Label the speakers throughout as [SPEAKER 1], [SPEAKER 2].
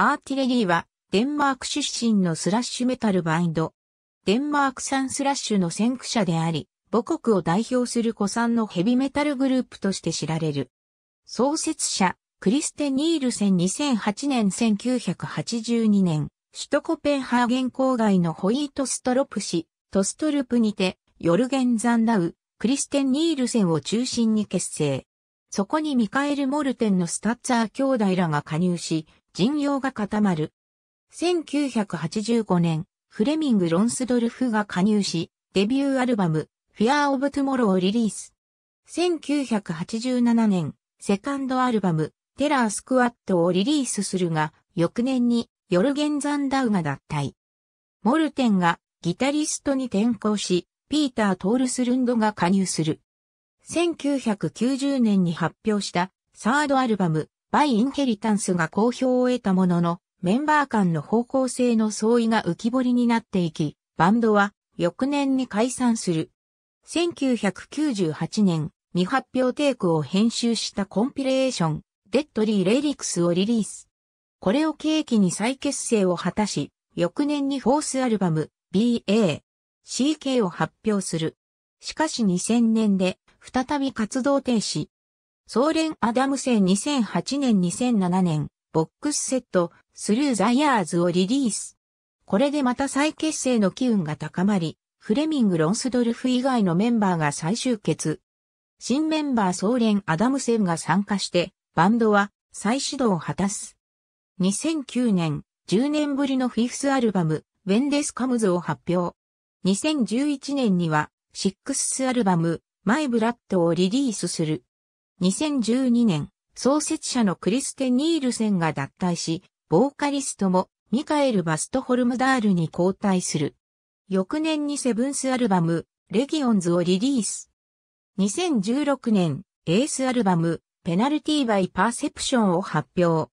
[SPEAKER 1] アーティレリーは、デンマーク出身のスラッシュメタルバインド。デンマーク産スラッシュの先駆者であり、母国を代表する古産のヘビメタルグループとして知られる。創設者、クリステ・ニールセン2008年1982年、首都コペンハーゲン郊外のホイートストロプ市、トストルプにて、ヨルゲン・ザンダウ、クリステニールセンを中心に結成。そこにミカエル・モルテンのスタッツァー兄弟らが加入し、陣容が固まる。1985年、フレミング・ロンスドルフが加入し、デビューアルバム、Fear of Tomorrow をリリース。1987年、セカンドアルバム、テラースクワットをリリースするが、翌年にヨルゲン・ザンダウが脱退。モルテンがギタリストに転向し、ピーター・トールスルンドが加入する。1990年に発表したサードアルバム、バイ・インヘリタンスが好評を得たものの、メンバー間の方向性の相違が浮き彫りになっていき、バンドは翌年に解散する。1998年、未発表テイクを編集したコンピレーション、デッドリー・レリクスをリリース。これを契機に再結成を果たし、翌年にフォースアルバム、BA、CK を発表する。しかし2000年で再び活動停止。ソーレン・アダムン2008年2007年、ボックスセット、スルーザイヤーズをリリース。これでまた再結成の機運が高まり、フレミング・ロンスドルフ以外のメンバーが再集結。新メンバーソーレン・アダムセンが参加して、バンドは再始動を果たす。2009年、10年ぶりのフィフスアルバム、ウェンデス・カムズを発表。2011年には、シックスアルバム、マイ・ブラッドをリリースする。2012年、創設者のクリステ・ニールセンが脱退し、ボーカリストもミカエル・バストホルムダールに交代する。翌年にセブンスアルバム、レギオンズをリリース。2016年、エースアルバム、ペナルティーバイ・パーセプションを発表。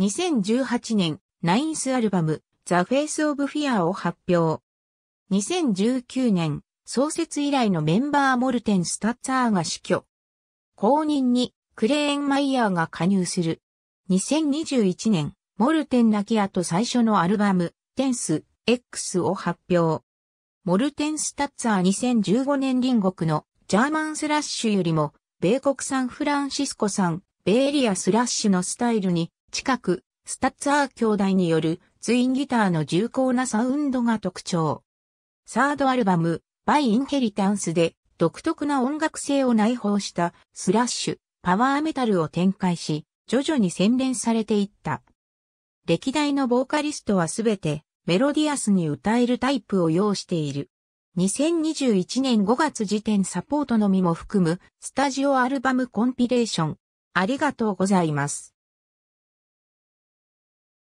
[SPEAKER 1] 2018年、ナインスアルバム、ザ・フェイス・オブ・フィアを発表。2019年、創設以来のメンバーモルテン・スタッツァーが死去。後任にクレーンマイヤーが加入する。2021年、モルテン・ラキアと最初のアルバム、テンス、X を発表。モルテン・スタッツァー2015年隣国のジャーマンスラッシュよりも、米国産フランシスコ産、ベイリアスラッシュのスタイルに近く、スタッツァー兄弟によるツインギターの重厚なサウンドが特徴。サードアルバム、バイ・インヘリタンスで独特な音楽性を内包したスラッシュ、パワーメタルを展開し、徐々に洗練されていった。歴代のボーカリストはすべてメロディアスに歌えるタイプを要している。2021年5月時点サポートのみも含むスタジオアルバムコンピレーション。ありがとうございます。